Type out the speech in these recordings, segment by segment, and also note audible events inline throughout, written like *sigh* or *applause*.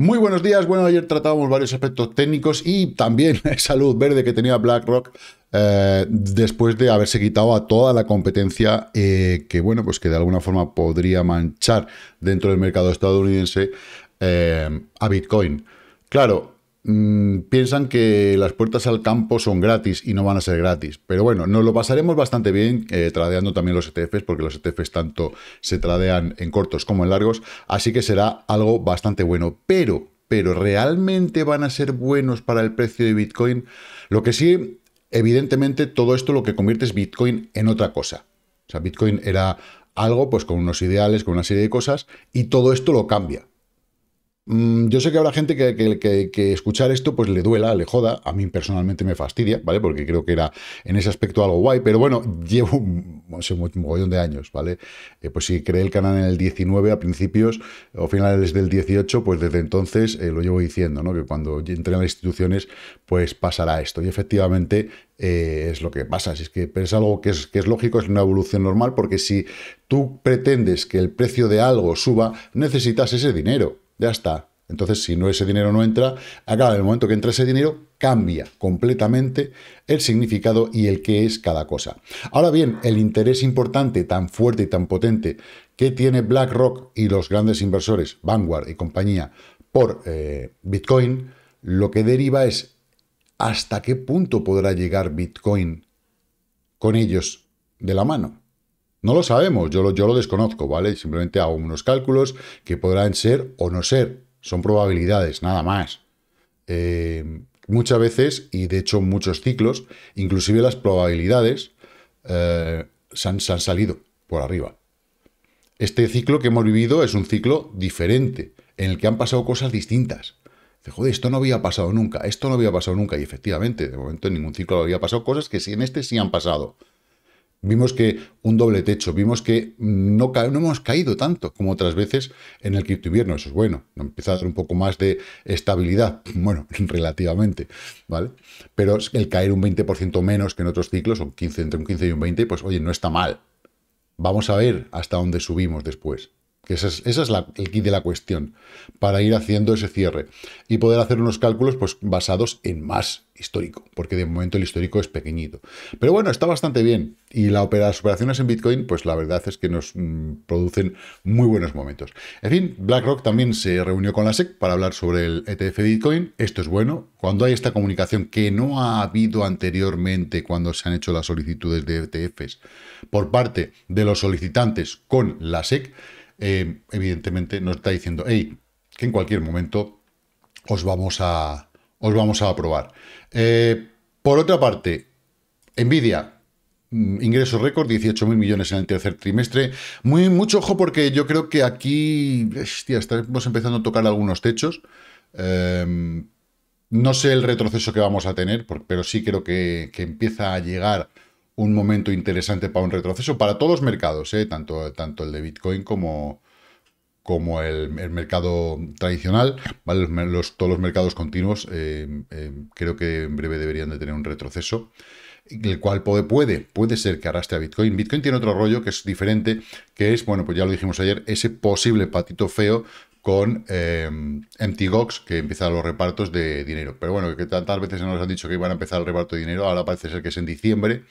Muy buenos días. Bueno, ayer tratábamos varios aspectos técnicos y también *laughs* esa luz verde que tenía BlackRock eh, después de haberse quitado a toda la competencia eh, que, bueno, pues que de alguna forma podría manchar dentro del mercado estadounidense eh, a Bitcoin. Claro, Mm, piensan que las puertas al campo son gratis y no van a ser gratis. Pero bueno, nos lo pasaremos bastante bien eh, tradeando también los ETFs, porque los ETFs tanto se tradean en cortos como en largos, así que será algo bastante bueno. Pero, pero, ¿realmente van a ser buenos para el precio de Bitcoin? Lo que sí, evidentemente, todo esto lo que convierte es Bitcoin en otra cosa. O sea, Bitcoin era algo pues con unos ideales, con una serie de cosas, y todo esto lo cambia. Mm, yo sé que habrá gente que, escuchar esto pues le duela, le joda, a mí personalmente me fastidia, ¿vale? Porque creo que era en ese aspecto algo guay, pero bueno, llevo un, mogollón de años, ¿vale? Eh, pues si creé el canal en el 19 a principios o finales del 18, pues desde entonces eh, lo llevo diciendo, ¿no? Que cuando entren las instituciones pues pasará esto y efectivamente eh, es lo que pasa, si es que pero es algo que es lógico, es una evolución normal, porque si tú pretendes que el precio de algo suba, necesitas ese dinero. Ya está. Entonces, si no ese dinero no entra, acá en el momento que entra ese dinero, cambia completamente el significado y el que es cada cosa. Ahora bien, el interés importante, tan fuerte y tan potente que tiene BlackRock y los grandes inversores, Vanguard y compañía, por eh, Bitcoin, lo que deriva es hasta qué punto podrá llegar Bitcoin con ellos de la mano. No lo sabemos, yo lo, yo lo desconozco, ¿vale? Simplemente hago unos cálculos que podrán ser o no ser. Son probabilidades, nada más. Eh, muchas veces, y de hecho muchos ciclos, inclusive las probabilidades eh, se, han, salido por arriba. Este ciclo que hemos vivido es un ciclo diferente, en el que han pasado cosas distintas. Dice, joder, esto no había pasado nunca, esto no había pasado nunca. Y efectivamente, de momento en ningún ciclo había pasado cosas que en este sí han pasado. Vimos que un doble techo, vimos que no, hemos caído tanto como otras veces en el cripto invierno. Eso es bueno, nos empieza a dar un poco más de estabilidad, *laughs* bueno, relativamente, ¿vale? Pero el caer un 20% menos que en otros ciclos, o 15, entre un 15 y un 20, pues oye, no está mal. Vamos a ver hasta dónde subimos después esa es el kit de la cuestión, para ir haciendo ese cierre y poder hacer unos cálculos pues, basados en más histórico, porque de momento el histórico es pequeñito. Pero bueno, está bastante bien y las operaciones en Bitcoin, pues la verdad es que nos mm, producen muy buenos momentos. En fin, BlackRock también se reunió con la SEC para hablar sobre el ETF Bitcoin. Esto es bueno. Cuando hay esta comunicación que no ha habido anteriormente cuando se han hecho las solicitudes de ETFs por parte de los solicitantes con la SEC, eh, evidentemente nos está diciendo, hey, que en cualquier momento os vamos a, os vamos a aprobar. Eh, por otra parte, Nvidia, mm, ingresos récord, 18.000 millones en el tercer trimestre. Muy, mucho ojo porque yo creo que aquí estamos empezando a tocar algunos techos. Em, no sé el retroceso que vamos a tener, pero sí creo que, que empieza a llegar un momento interesante para un retroceso para todos los mercados, ¿eh? tanto, tanto el de Bitcoin como, como el, mercado tradicional, ¿vale? Los, todos los mercados continuos eh, eh, creo que en breve deberían de tener un retroceso, el cual puede, puede, ser que arrastre a Bitcoin. Bitcoin tiene otro rollo que es diferente, que es, bueno, pues ya lo dijimos ayer, ese posible patito feo con eh, MTGOX, que empiezan los repartos de dinero. Pero bueno, que tantas veces nos han dicho que iban a empezar el reparto de dinero, ahora parece ser que es en diciembre,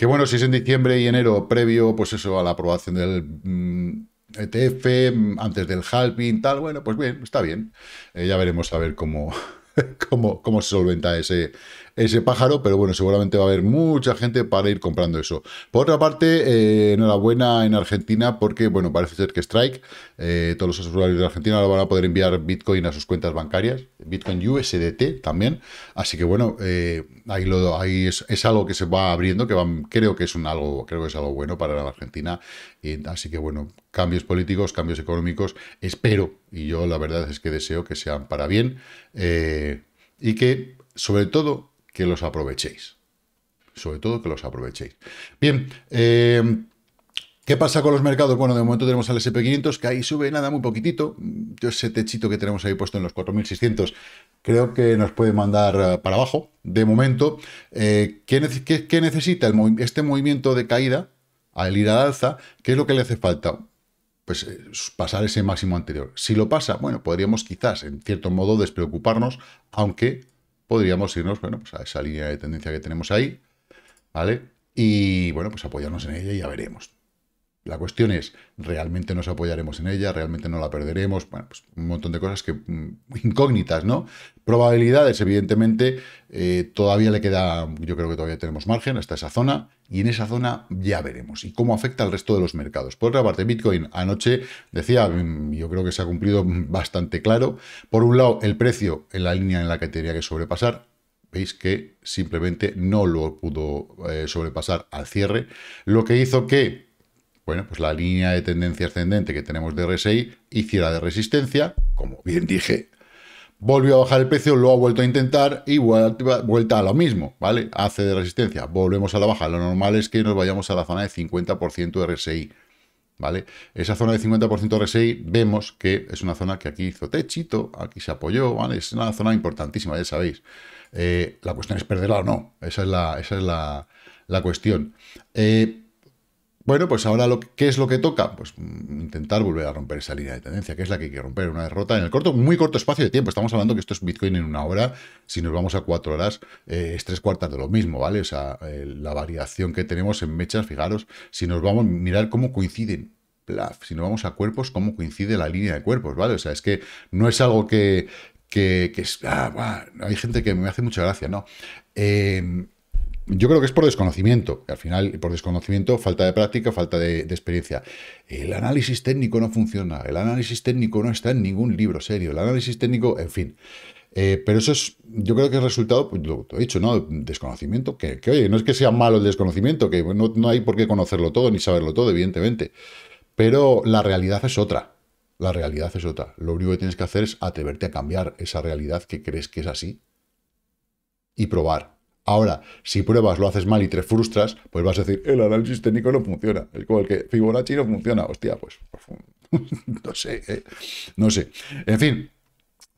que bueno, si es en diciembre y enero, previo, pues eso, a la aprobación del mm, ETF, mm, antes del halving, tal, bueno, pues bien, está bien. Eh, ya veremos a ver cómo, *laughs* cómo, cómo se solventa ese, ese pájaro, pero bueno, seguramente va a haber mucha gente para ir comprando eso. Por otra parte, eh, enhorabuena en Argentina porque, bueno, parece ser que Strike, eh, todos los usuarios de Argentina lo van a poder enviar Bitcoin a sus cuentas bancarias, Bitcoin USDT también, así que bueno, eh, ahí, lo, es, algo que se va abriendo, que creo que es un algo, creo que es algo bueno para la Argentina, y, así que bueno, cambios políticos, cambios económicos, espero, y yo la verdad es que deseo que sean para bien, y que sobre todo que los aprovechéis. Sobre todo que los aprovechéis. Bien, eh, ¿Qué pasa con los mercados? Bueno, de momento tenemos al SP500, que ahí sube nada, muy poquitito. Yo ese techito que tenemos ahí puesto en los 4.600, creo que nos puede mandar eh, para abajo, de momento. Eh, qué, necesita este movimiento de caída al ir al alza? ¿Qué es lo que le hace falta? Pues pasar ese máximo anterior. Si lo pasa, bueno, podríamos quizás, en cierto modo, despreocuparnos, aunque podríamos irnos bueno, pues a esa línea de tendencia que tenemos ahí, ¿vale? Y bueno, pues apoyarnos en ella y ya veremos. La cuestión es, ¿realmente nos apoyaremos en ella? ¿Realmente no la perderemos? Bueno, pues un montón de cosas que mm, incógnitas, ¿no? Probabilidades, evidentemente, eh, todavía le queda, yo creo que todavía tenemos margen hasta esa zona y en esa zona ya veremos y cómo afecta al resto de los mercados. Por otra parte, Bitcoin anoche decía, mm, yo creo que se ha cumplido mm, bastante claro, por un lado el precio en la línea en la que tenía que sobrepasar, veis que simplemente no lo pudo eh, sobrepasar al cierre, lo que hizo que bueno, pues la línea de tendencia ascendente que tenemos de RSI hiciera de resistencia, como bien dije, Volvió a bajar el precio, lo ha vuelto a intentar y vuelta a lo mismo, ¿vale? Hace de resistencia, volvemos a la baja. Lo normal es que nos vayamos a la zona de 50% RSI, ¿vale? Esa zona de 50% RSI vemos que es una zona que aquí hizo techito, aquí se apoyó, ¿vale? Es una zona importantísima, ya sabéis. Eh, la cuestión es perderla o no, esa es la, esa es la, la cuestión. Eh, bueno, pues ahora, lo, ¿qué es lo que toca? Pues intentar volver a romper esa línea de tendencia, que es la que hay que romper, una derrota en el corto, muy corto espacio de tiempo. Estamos hablando que esto es Bitcoin en una hora, si nos vamos a cuatro horas, eh, es tres cuartas de lo mismo, ¿vale? O sea, la variación que tenemos en mechas, fijaros, si nos vamos a mirar cómo coinciden si nos vamos a cuerpos, cómo coincide la línea de cuerpos, ¿vale? O sea, es que no es algo que... que, es, ah, hay gente que me hace mucha gracia, ¿no? Eh, yo creo que es por desconocimiento. Al final, por desconocimiento, falta de práctica, falta de, experiencia. El análisis técnico no funciona. El análisis técnico no está en ningún libro serio. El análisis técnico, en fin. Eh, pero eso es, yo creo que el resultado, pues, lo, he dicho, ¿no? Desconocimiento. Que, oye, no es que sea malo el desconocimiento, que no hay por qué conocerlo todo ni saberlo todo, evidentemente. Pero la realidad es otra. La realidad es otra. Lo único que tienes que hacer es atreverte a cambiar esa realidad que crees que es así y probar Ahora, si pruebas, lo haces mal y te frustras, pues vas a decir, el análisis técnico no funciona, el, como el que Fibonacci no funciona, hostia, pues, pues *laughs* no sé, ¿eh? no sé. En fin,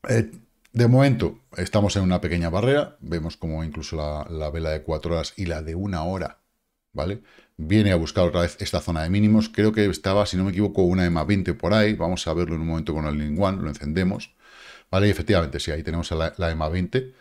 eh, de momento estamos en una pequeña barrera, vemos como incluso la, vela de cuatro horas y la de una hora, ¿vale? viene a buscar otra vez esta zona de mínimos. Creo que estaba, si no me equivoco, una EMA 20 por ahí. Vamos a verlo en un momento con el Link One, lo encendemos. ¿Vale? Y efectivamente, sí, ahí tenemos la, la EMA 20.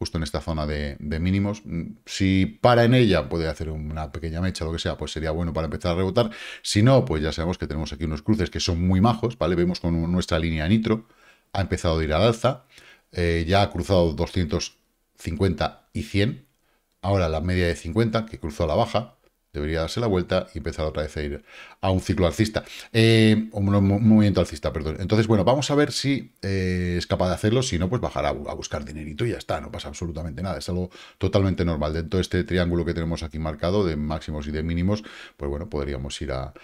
Justo en esta zona de, mínimos. Mm, si para en ella, puede hacer una pequeña mecha, lo que sea, pues sería bueno para empezar a rebotar. Si no, pues ya sabemos que tenemos aquí unos cruces que son muy majos, ¿vale? Vemos con nuestra línea nitro, ha empezado a ir al alza, eh, ya ha cruzado 250 y 100, ahora la media de 50, que cruzó a la baja, debería darse la vuelta y empezar otra vez a ir a un ciclo alcista, eh, un, movimiento alcista, perdón. Entonces, bueno, vamos a ver si eh, es capaz de hacerlo, si no, pues bajará a, buscar dinerito y ya está, no pasa absolutamente nada, es algo totalmente normal. Dentro de este triángulo que tenemos aquí marcado de máximos y de mínimos, pues bueno, podríamos ir a,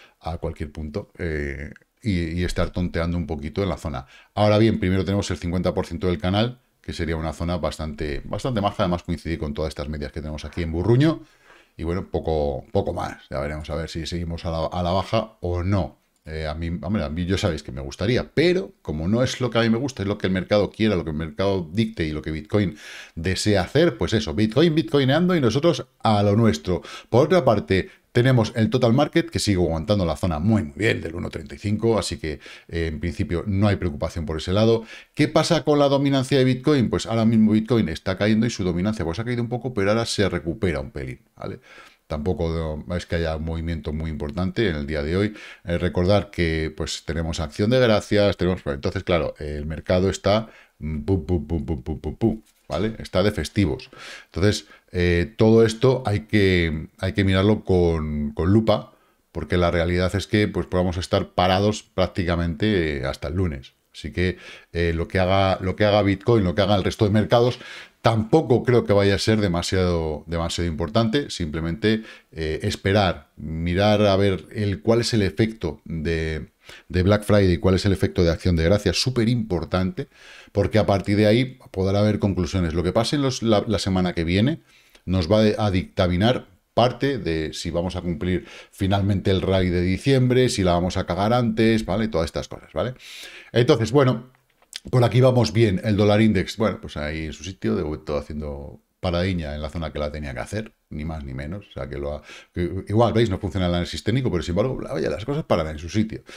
cualquier punto. Eh, y, estar tonteando un poquito en la zona. Ahora bien, primero tenemos el 50% del canal, que sería una zona bastante, bastante maja. Además, coincidir con todas estas medias que tenemos aquí en Burruño. Y bueno, poco, poco más. Ya veremos a ver si seguimos a la, a la baja o no. Eh, a mí, hombre, a mí yo sabéis que me gustaría, pero como no es lo que a mí me gusta, es lo que el mercado quiera, lo que el mercado dicte y lo que Bitcoin desea hacer, pues eso, Bitcoin, Bitcoinando y nosotros a lo nuestro. Por otra parte, tenemos el total market, que sigue aguantando la zona muy, muy bien del 1.35, así que eh, en principio no hay preocupación por ese lado. ¿Qué pasa con la dominancia de Bitcoin? Pues ahora mismo Bitcoin está cayendo y su dominancia pues ha caído un poco, pero ahora se recupera un pelín, ¿vale? Tampoco es que haya un movimiento muy importante en el día de hoy. Eh, recordar que pues tenemos acción de gracias, tenemos... Entonces, claro, el mercado está... Mm, ¿Vale? Está de festivos. Entonces, eh, todo esto hay que, hay que mirarlo con, lupa, porque la realidad es que pues, podamos estar parados prácticamente eh, hasta el lunes. Así que lo, que haga, lo que haga Bitcoin, lo que haga el resto de mercados, Tampoco creo que vaya a ser demasiado, demasiado importante, simplemente eh, esperar, mirar a ver el, cuál es el efecto de, Black Friday y cuál es el efecto de acción de Gracia, súper importante, porque a partir de ahí podrá haber conclusiones. Lo que pase los, la, la semana que viene nos va a dictaminar parte de si vamos a cumplir finalmente el rally de diciembre, si la vamos a cagar antes, ¿vale? Todas estas cosas, ¿vale? Entonces, bueno, por aquí vamos bien. El dólar index, bueno, pues ahí en su sitio, de momento haciendo paradiña en la zona que la tenía que hacer, ni más ni menos. O sea, que lo igual, veis, no funciona el análisis técnico, pero sin embargo, oye, las cosas paran en su sitio. *laughs*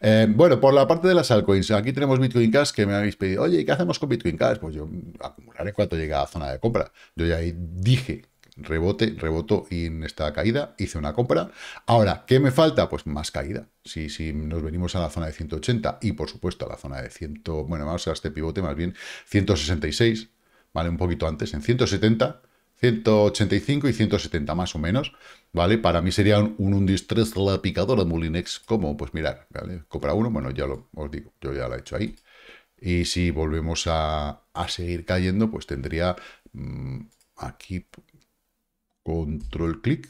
Eh, bueno, por la parte de las altcoins, aquí tenemos Bitcoin Cash que me habéis pedido, oye, ¿y qué hacemos con Bitcoin Cash? Pues yo acumularé cuando llegue a la zona de compra. Yo ya dije rebote, reboto y en esta caída hice una compra. Ahora, ¿qué me falta? Pues más caída. Si, nos venimos a la zona de 180 y por supuesto a la zona de 100, bueno, vamos a este pivote más bien 166, ¿vale? Un poquito antes, en 170, 185 y 170 más o menos, ¿vale? Para mí sería un, un, la picadora Mulinex. como, Pues mirar, ¿vale? Compra uno, bueno, ya lo os digo, yo ya lo he hecho ahí. Y si volvemos a, seguir cayendo, pues tendría mm, aquí Control clic.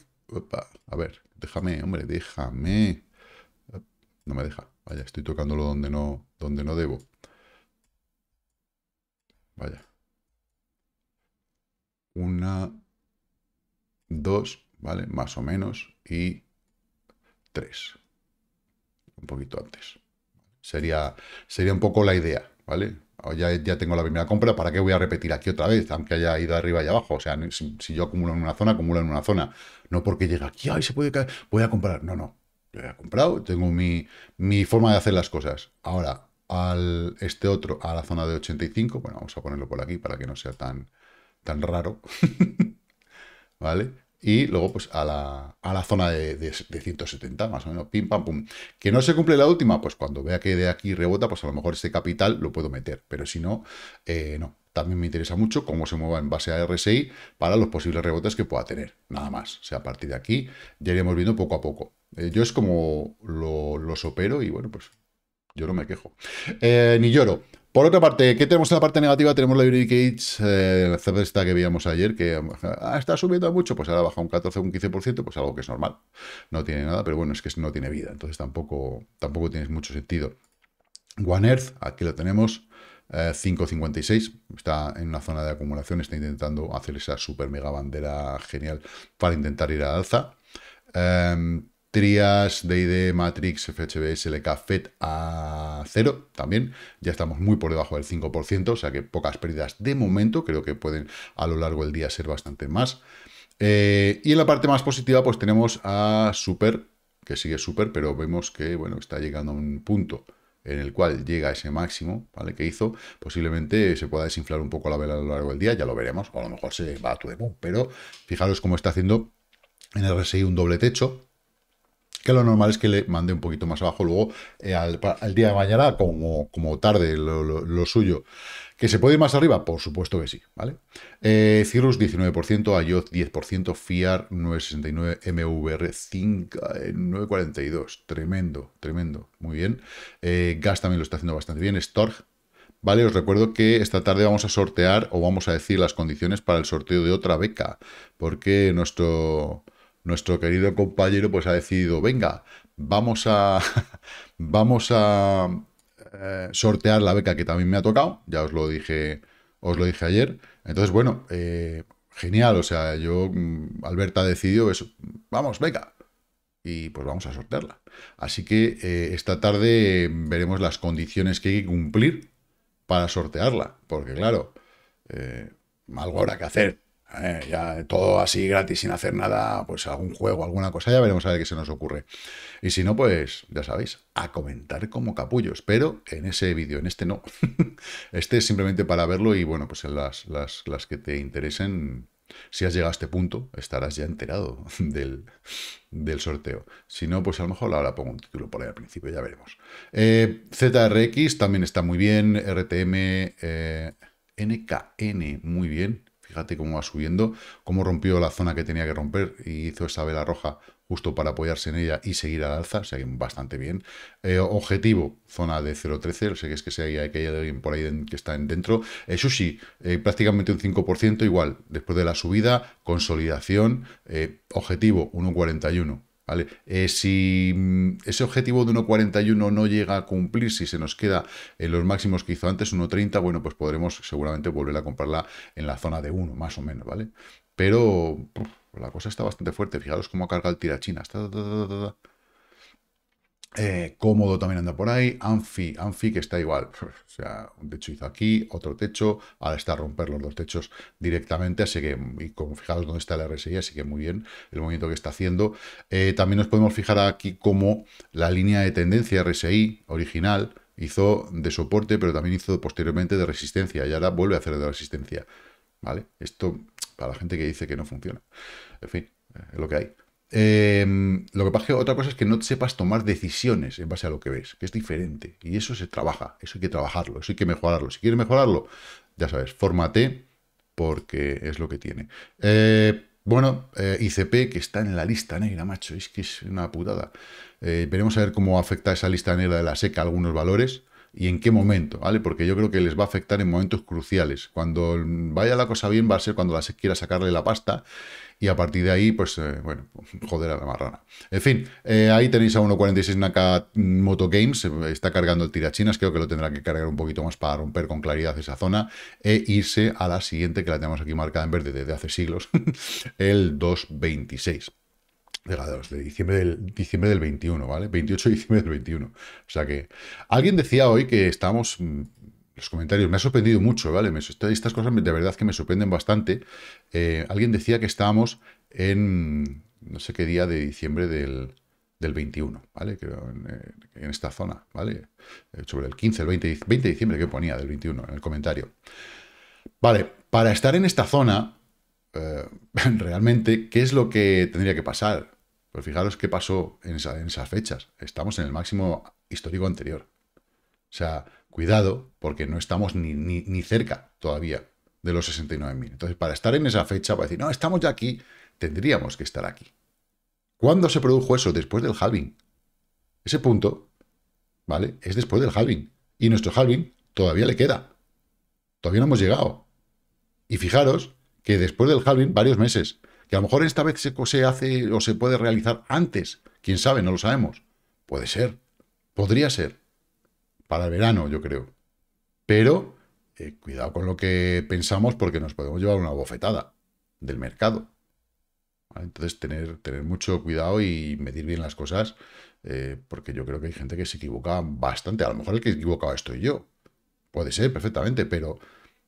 a ver, déjame, hombre, déjame. No me deja. Vaya, estoy tocándolo donde no, donde no debo. Vaya. Una, dos, ¿vale? Más o menos. Y tres. Un poquito antes. Sería, sería un poco la idea. ¿vale? Ya, ya, tengo la primera compra, ¿para qué voy a repetir aquí otra vez? Aunque haya ido arriba y abajo. O sea, si, yo acumulo en una zona, acumulo en una zona. No porque llega aquí, ay, se puede caer, voy a comprar. No, no. he comprado, tengo mi, mi forma de hacer las cosas. Ahora, al este otro, a la zona de 85, bueno, vamos a ponerlo por aquí para que no sea tan, tan raro. *laughs* ¿Vale? y luego pues a la, a la zona de, 170, más o menos, pim, pam, pum. ¿Que no se cumple la última? Pues cuando vea que de aquí rebota, pues a lo mejor este capital lo puedo meter, pero si no, eh, no. También me interesa mucho cómo se mueva en base a RSI para los posibles rebotes que pueda tener, nada más. O sea, a partir de aquí ya iremos viendo poco a poco. Eh, yo es como lo, los opero y bueno, pues yo no me quejo. Eh, ni lloro. Por otra parte, ¿qué tenemos en la parte negativa? Tenemos la Unity eh, la cesta que veíamos ayer, que ah, está subiendo mucho, pues ahora baja un 14 un 15%, pues algo que es normal. No tiene nada, pero bueno, es que no tiene vida, entonces tampoco, tampoco tiene mucho sentido. One Earth, aquí lo tenemos, 5.56, eh, está en una zona de acumulación, está intentando hacer esa super mega bandera genial para intentar ir a alza. Em, de DD, Matrix, FHB, SLK, FED a cero también. Ya estamos muy por debajo del 5%, o sea que pocas pérdidas de momento. Creo que pueden a lo largo del día ser bastante más. Eh, y en la parte más positiva, pues tenemos a Super, que sigue Super, pero vemos que bueno, está llegando a un punto en el cual llega ese máximo ¿vale? que hizo, posiblemente se pueda desinflar un poco la vela a lo largo del día, ya lo veremos, o a lo mejor se va a tu demo, pero fijaros cómo está haciendo en el RSI un doble techo, que lo normal es que le mande un poquito más abajo luego eh, al, día de mañana como, como tarde lo, suyo. ¿Que se puede ir más arriba? Por supuesto que sí, ¿vale? Eh, Cirrus 19%, IOT 10%, FIAR 969, MVR 5, 942. Tremendo, tremendo. Muy bien. Eh, Gas también lo está haciendo bastante bien. Storg ¿vale? Os recuerdo que esta tarde vamos a sortear o vamos a decir las condiciones para el sorteo de otra beca, porque nuestro nuestro querido compañero pues ha decidido, venga, vamos a, *laughs* vamos a eh, sortear la beca que también me ha tocado, ya os lo dije, os lo dije ayer. Entonces, bueno, eh, genial, o sea, yo, mm, Alberta ha decidido eso, vamos, beca, y pues vamos a sortearla. Así que eh, esta tarde veremos las condiciones que hay que cumplir para sortearla, porque claro, algo habrá que hacer. Eh, ya todo así gratis, sin hacer nada, pues algún juego, alguna cosa, ya veremos a ver qué se nos ocurre. Y si no, pues ya sabéis, a comentar como capullos, pero en ese vídeo, en este no. *laughs* este es simplemente para verlo y bueno, pues en las, las, las, que te interesen, si has llegado a este punto, estarás ya enterado *laughs* del, sorteo. Si no, pues a lo mejor ahora pongo un título por ahí al principio, ya veremos. Eh, ZRX también está muy bien, RTM, NKN eh, muy bien, Fíjate cómo va subiendo, cómo rompió la zona que tenía que romper y hizo esa vela roja justo para apoyarse en ella y seguir al alza, o sea, bastante bien. Eh, objetivo, zona de 0.13, sé que es que sea que alguien por ahí que está en dentro. Eso sí, eh, prácticamente un 5%, igual, después de la subida, consolidación, eh, objetivo 1.41. ¿Vale? Eh, si mm, ese objetivo de 1.41 no llega a cumplir, si se nos queda en eh, los máximos que hizo antes, 1.30, bueno, pues podremos seguramente volver a comprarla en la zona de 1, más o menos, ¿vale? Pero la cosa está bastante fuerte, fijaros cómo carga el tirachinas. Eh, cómodo también anda por ahí. Anfi, Anfi que está igual. *laughs* O sea, un techo hizo aquí, otro techo. Ahora está romper los dos techos directamente. Así que, y como fijaros dónde está la RSI, así que muy bien el movimiento que está haciendo. Eh, también nos podemos fijar aquí como la línea de tendencia RSI original hizo de soporte, pero también hizo posteriormente de resistencia. Y ahora vuelve a hacer de resistencia. ¿Vale? Esto para la gente que dice que no funciona. En fin, es lo que hay. Em, lo que pasa es que otra cosa es que no sepas tomar decisiones en base a lo que ves, que es diferente. Y eso se trabaja, eso hay que trabajarlo, eso hay que mejorarlo. Si quieres mejorarlo, ya sabes, fórmate porque es lo que tiene. Eh, bueno, eh, ICP que está en la lista negra, macho, es que es una putada. Eh, veremos a ver cómo afecta esa lista negra de la seca a algunos valores y en qué momento, ¿vale? Porque yo creo que les va a afectar en momentos cruciales. Cuando vaya la cosa bien va a ser cuando la se quiera sacarle la pasta y a partir de ahí, pues, eh, bueno, joder a la marrana. En fin, eh, ahí tenéis a 1.46 Naka Moto Games, eh, está cargando el tirachinas, creo que lo tendrá que cargar un poquito más para romper con claridad esa zona e irse a la siguiente que la tenemos aquí marcada en verde desde hace siglos, *laughs* el 2.26 de diciembre del, diciembre del 21, ¿vale? 28 de diciembre del 21. O sea que alguien decía hoy que estamos mm, los comentarios, me ha sorprendido mucho, ¿vale? Me, estas cosas de verdad que me sorprenden bastante. Eh, alguien decía que estábamos en no sé qué día de diciembre del, 21, ¿vale? Creo, eh, en, esta zona, ¿vale? Eh, sobre el 15, el 20, 20 de diciembre que ponía del 21 en el comentario. Vale, para estar en esta zona, *laughs* realmente, ¿qué es lo que tendría que pasar? Pues fijaros qué pasó en, esas fechas. Estamos en el máximo histórico anterior. O sea, cuidado, porque no estamos ni, ni cerca todavía de los 69.000. Entonces, para estar en esa fecha, para decir, no, estamos ya aquí, tendríamos que estar aquí. ¿Cuándo se produjo eso? Después del halving. Ese punto, ¿vale? Es después del halving. Y nuestro halving todavía le queda. Todavía no hemos llegado. Y fijaros que después del halving, varios meses. Que a lo mejor esta vez se, hace o se puede realizar antes. Quién sabe, no lo sabemos. Puede ser. Podría ser. Para el verano, yo creo. Pero eh, cuidado con lo que pensamos porque nos podemos llevar una bofetada del mercado. Entonces, tener, tener mucho cuidado y medir bien las cosas, eh, porque yo creo que hay gente que se equivoca bastante. A lo mejor el que equivocado estoy yo. Puede ser perfectamente, pero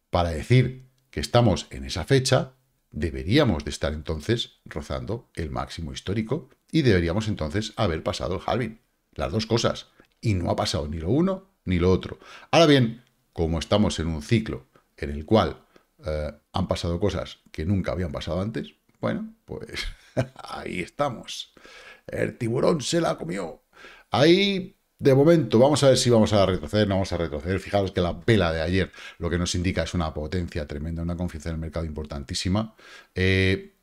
para decir que estamos en esa fecha, deberíamos de estar entonces rozando el máximo histórico y deberíamos entonces haber pasado el halving. Las dos cosas. Y no ha pasado ni lo uno ni lo otro. Ahora bien, como estamos en un ciclo en el cual eh, han pasado cosas que nunca habían pasado antes, bueno, pues *laughs* ahí estamos. El tiburón se la comió. Ahí... De momento, vamos a ver si vamos a retroceder, no vamos a retroceder. Fijaros que la vela de ayer lo que nos indica es una potencia tremenda, una confianza en el mercado importantísima. Eh,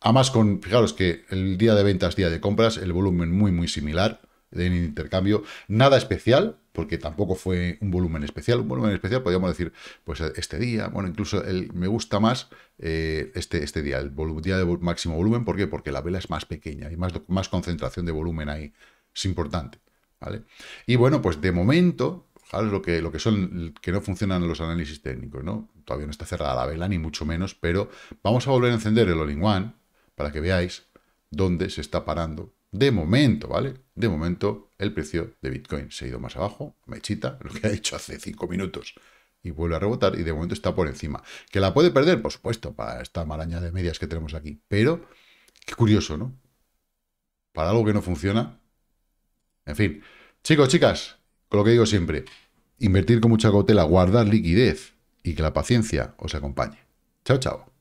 además, con, fijaros que el día de ventas, día de compras, el volumen muy, muy similar en intercambio. Nada especial, porque tampoco fue un volumen especial. Un volumen especial, podríamos decir, pues este día, bueno, incluso el, me gusta más eh, este, este día, el volumen, día de máximo volumen. ¿Por qué? Porque la vela es más pequeña y más, más concentración de volumen ahí. Es importante. ¿vale? Y bueno, pues de momento, lo que, lo que son, que no funcionan los análisis técnicos, ¿no? Todavía no está cerrada la vela, ni mucho menos, pero vamos a volver a encender el all one para que veáis dónde se está parando de momento, ¿vale? De momento, el precio de Bitcoin se ha ido más abajo, mechita, lo que ha hecho hace cinco minutos, y vuelve a rebotar, y de momento está por encima. ¿Que la puede perder? Por supuesto, para esta maraña de medias que tenemos aquí. Pero, qué curioso, ¿no? Para algo que no funciona. En fin, Chicos, chicas, con lo que digo siempre, invertir con mucha cautela, guardar liquidez y que la paciencia os acompañe. Chao, chao.